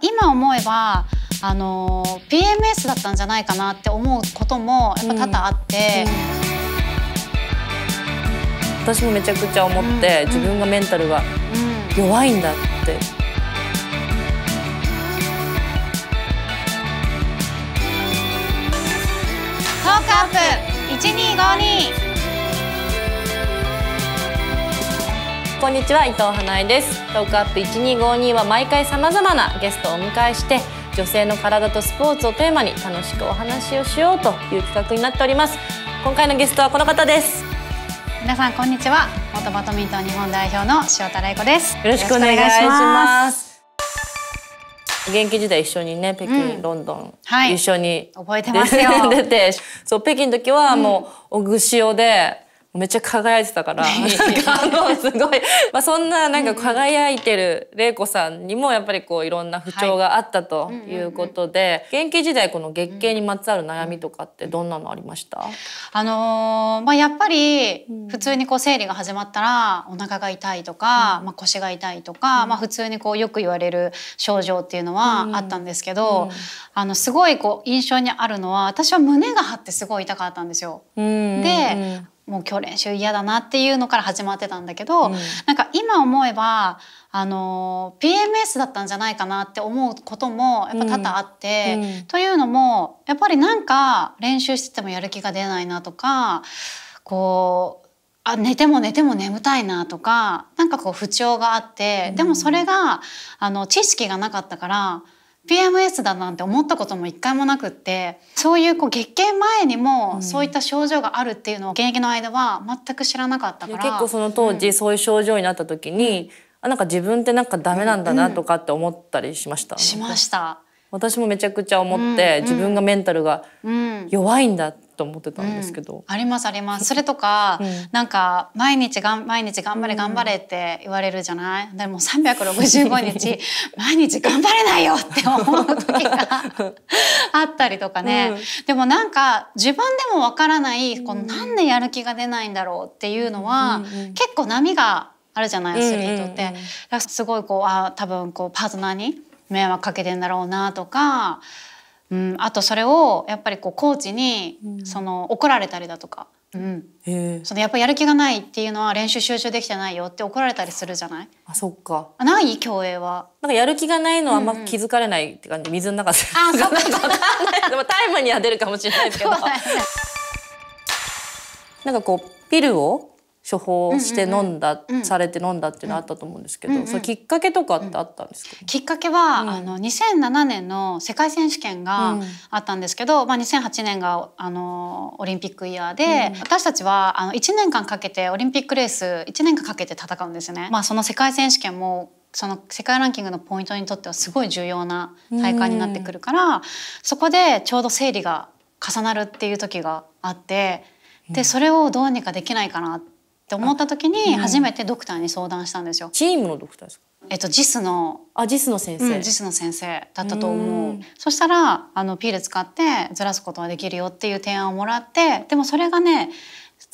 今思えばあの PMS だったんじゃないかなって思うこともやっぱ多々あって、うん、私もめちゃくちゃ思って、うん、自分がメンタルが弱いんだって。トークアップ1252こんにちは伊藤花江ですトークアップ1252は毎回さまざまなゲストをお迎えして女性の体とスポーツをテーマに楽しくお話をしようという企画になっております今回のゲストはこの方です皆さんこんにちは元バドミントン日本代表の塩田玲子ですよろしくお願いします元気時代一緒にね北京、うん、ロンドン、はい、一緒に覚えてますよ 出てそう北京の時はもう、うん、おぐしおでめっちゃ輝いてたから あすごい、まあ、そんななんか輝いてる玲子さんにもやっぱりこういろんな不調があったということで、はい、現役時代この月経にまつわる悩みとかってどんなのありました、あのー、まあ、やっぱり普通にこう生理が始まったらお腹が痛いとか、うん、まあ、腰が痛いとか、うん、まあ、普通にこうよく言われる症状っていうのはあったんですけど、うん、あのすごいこう印象にあるのは私は胸が張ってすごい痛かったんですよ。でもう今日練習嫌だなっていうのから始まってたんだけど、うん、なんか今思えばあの PMS だったんじゃないかなって思うこともやっぱ多々あって、うんうん、というのもやっぱりなんか練習しててもやる気が出ないなとかこうあ寝ても寝ても眠たいなとかなんかこう不調があって、でもそれがあの知識がなかったから PMS だなんて思ったことも一回もなくってそういうこう月経前にもそういった症状があるっていうのを現役の間は全く知らなかったから結構その当時、そういう症状になった時に、あなんか自分ってなんかダメなんだなとかって思ったりしました、うん、しました私もめちゃくちゃ思って、うんうん、自分がメンタルが弱いんだってと思ってたんですけど、うん、ありますありますそれとか、うん、なんか毎日がん毎日頑張れ頑張れって言われるじゃないでも365日 毎日頑張れないよって思う時が あったりとかね、うん、でもなんか自分でもわからないこのなんでやる気が出ないんだろうっていうのは、結構波があるじゃないアスリートって、すごいこうあ多分こうパートナーに迷惑かけてんだろうなとかうん、あとそれをやっぱりこうコーチにその怒られたりだとか、うん、そのやっぱりやる気がないっていうのは練習集中できてないよって怒られたりするじゃないあそっかあない競泳はなんかやる気がないのはあんま気づかれないって感じ、水の中であそっか でもタイムには出るかもしれないですけど、ね、なんかこうピルを処方して飲んだ、うんうんうん、されて飲んだっていうのあったと思うんですけど、うんうん、そのきっかけとかってあったんですか、うん、きっかけは、うん、あの2007年の世界選手権があったんですけど、うん、まあ、2008年があのオリンピックイヤーで、私たちはあの1年間かけてオリンピックレース1年間かけて戦うんですよね。まあ、その世界選手権もその世界ランキングのポイントにとってはすごい重要な大会になってくるから、そこでちょうど生理が重なるっていう時があってでそれをどうにかできないかなって。って思った時に初めてドクターに相談したんですよ。チームのドクターですかえっと、ジスのあジスの先生、うん、ジスの先生だったと思うそしたらあのピール使ってずらすことができるよっていう提案をもらってでもそれがね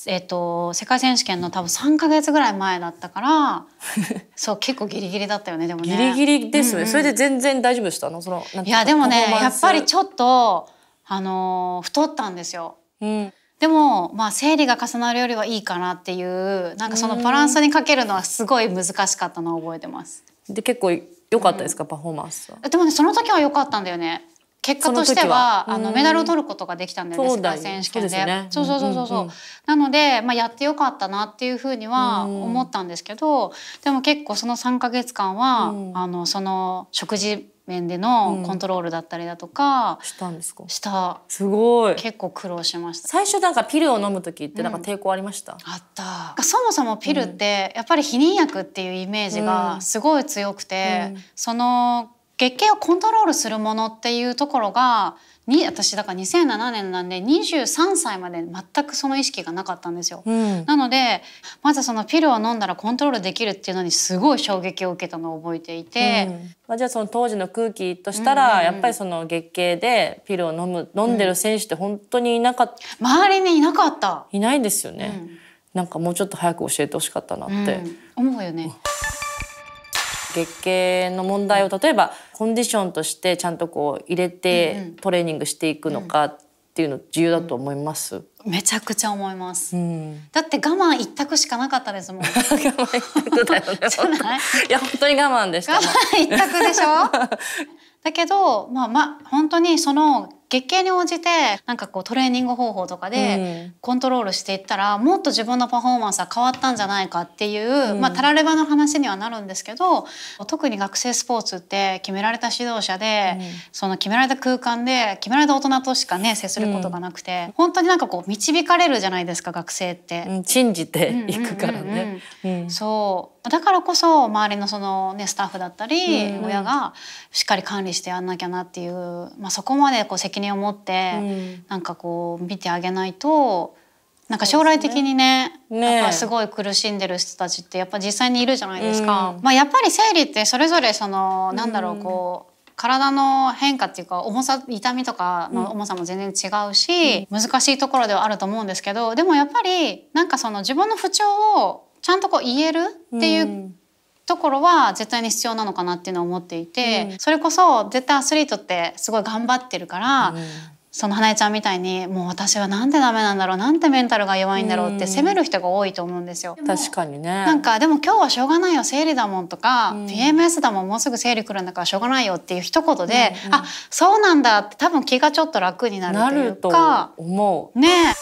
えっと、世界選手権の多分3か月ぐらい前だったから そう結構ギリギリだったよねでもね。ギリギリですよね、うんうん、それで全然大丈夫でしたのそのいやでもねやっぱりちょっと、あのー、太ったんですよ。うんでもまあ生理が重なるよりはいいかなっていうなんかそのバランスにかけるのはすごい難しかったのを覚えてます。で結構良かったですか、うん、パフォーマンスでもねその時は良かったんだよね。結果としてはあのメダルを取ることができたんだよね世界選手権でそう、ね、そうそうそうそう、うんうん、なので、まあ、やって良かったなっていうふうには思ったんですけど、でも結構その3か月間は、うん、あのその食事面でのコントロールだったりだとか、うん、したんですかしたすごい結構苦労しました最初なんかピルを飲む時ってなんか抵抗ありました、うん、あったそもそもピルってやっぱり避妊薬っていうイメージがすごい強くて、うん、その月経をコントロールするものっていうところがに私だから2007年なんで23歳まで全くその意識がなかったんですよ、うん、なのでまずそのピルを飲んだらコントロールできるっていうのにすごい衝撃を受けたのを覚えていて、うんまあ、じゃあその当時の空気としたら、やっぱりその月経でピルを飲む飲んでる選手って本当にいなかった、うん、周りにいなかったいないですよね、うん、なんかもうちょっと早く教えてほしかったなって、思うよね月経の問題を例えばコンディションとしてちゃんとこう入れてトレーニングしていくのかっていうの重要だと思います、めちゃくちゃ思います、うん、だって我慢一択しかなかったですもん我慢一択だよねいや本当に我慢でした我慢一択でしょ だけどまあまあ本当にその月経に応じてなんかこうトレーニング方法とかでコントロールしていったら、もっと自分のパフォーマンスは変わったんじゃないかっていう、まあたらればの話にはなるんですけど特に学生スポーツって決められた指導者で、その決められた空間で決められた大人としかね接することがなくて、本当になんかこう導かれるじゃないですか学生って。信じていくからね。そうだからこそ周りのその、ね、スタッフだったり、親がしっかり管理してやんなきゃなっていう、まあ、そこまでこう責任責任を持って、うん、なんかこう見てあげないとなんか将来的にね、ね、なんすごい苦しんでる人たちってやっぱ実際にいるじゃないですか。うん、まあ、やっぱり生理ってそれぞれそのなんだろうこう、体の変化っていうか重さ痛みとかの重さも全然違うし、うん、難しいところではあると思うんですけどでもやっぱりなんかその自分の不調をちゃんとこう言えるっていうところは絶対に必要なのかなっていうのは思っていて、うん、それこそ絶対アスリートってすごい頑張ってるから、うん、その花江ちゃんみたいにもう私はなんでダメなんだろうなんてメンタルが弱いんだろうって責める人が多いと思うんですよ。確かにねなんかでも今日はしょうがないよ生理だもんとか、うん、PMS だもんもうすぐ生理来るんだからしょうがないよっていう一言で、うんうん、あそうなんだって多分気がちょっと楽になるというか。なると思う。ね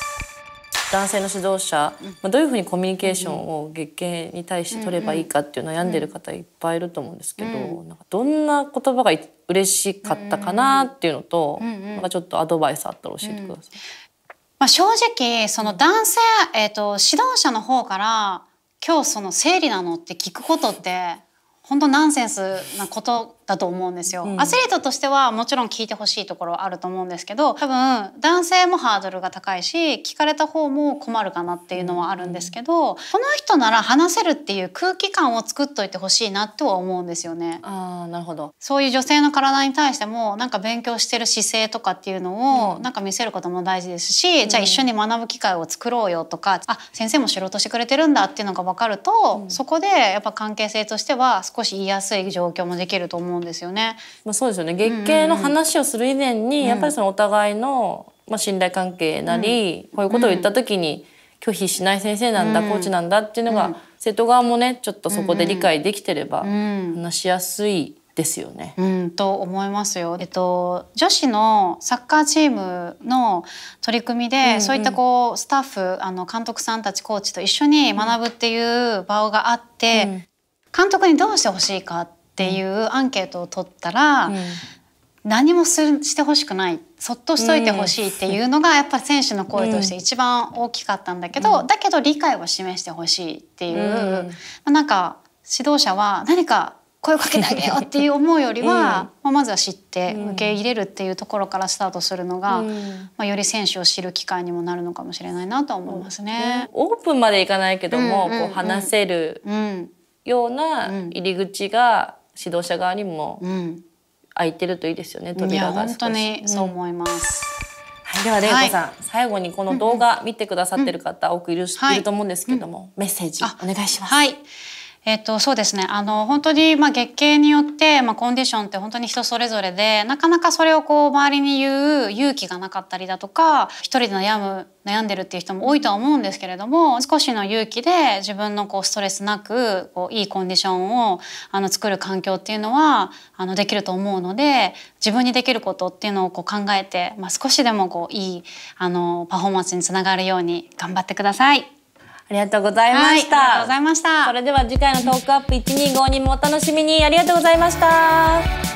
男性の指導者、まあ、どういうふうにコミュニケーションを月経に対して取ればいいかっていう悩んでる方いっぱいいると思うんですけど、なんかどんな言葉が嬉しかったかなっていうのと、なんかちょっとアドバイスあったら教えてください。まあ、正直その男性、えーと指導者の方から今日その生理なのって聞くことって本当ナンセンスなことだと思うんですよ、うん、アスリートとしてはもちろん聞いてほしいところあると思うんですけど多分男性もハードルが高いし聞かれた方も困るかなっていうのはあるんですけど、うん、この人なら話せるっていう空気感を作っといてほしいなとは思うんですよねあなるほどそういう女性の体に対してもなんか勉強してる姿勢とかっていうのをなんか見せることも大事ですし、うん、じゃあ一緒に学ぶ機会を作ろうよとかあ先生も知ろうとしてくれてるんだっていうのが分かると、そこでやっぱ関係性としては少し言いやすい状況もできると思うんんですよね。まあ、そうですよね月経の話をする以前に、やっぱりそのお互いの、まあ、信頼関係なり、こういうことを言った時に拒否しない先生なんだ、コーチなんだっていうのが、生徒側もねちょっとそこで理解できてれば話しやすい。ですよね。うん、と思いますよ。えっと女子のサッカーチームの取り組みで、うんうん、そういったこうスタッフあの監督さんたちコーチと一緒に学ぶっていう場があって、うん、監督にどうしてほしいかっっていうアンケートを取ったら、うん、何もすしてほしくないそっとしといてほしいっていうのがやっぱり選手の声として一番大きかったんだけど、うん、だけど理解を示してほしいっていう、うん、なんか指導者は何か声をかけてあげようっていう思うよりは、まあ、まずは知って受け入れるっていうところからスタートするのが、まあ、より選手を知る機会にもなるのかもしれないなと思いますね。オープンまでいかないけども、こう話せるような入り口が指導者側にも空いてるといいですよね、扉が本当にそう思います、はい、では玲子さん、最後にこの動画見てくださってる方多くいる,、い、ると思うんですけども、メッセージお願いします。はいえっとそうですねあの本当にまあ月経によって、まあ、コンディションって本当に人それぞれでなかなかそれをこう周りに言う勇気がなかったりだとか一人で悩む悩んでるっていう人も多いとは思うんですけれども少しの勇気で自分のこうストレスなくこういいコンディションをあの作る環境っていうのはあのできると思うので自分にできることっていうのをこう考えて、まあ、少しでもこういいあのパフォーマンスにつながるように頑張ってください。ありがとうございました、はい、ありがとうございましたそれでは次回のトークアップ125にもお楽しみにありがとうございました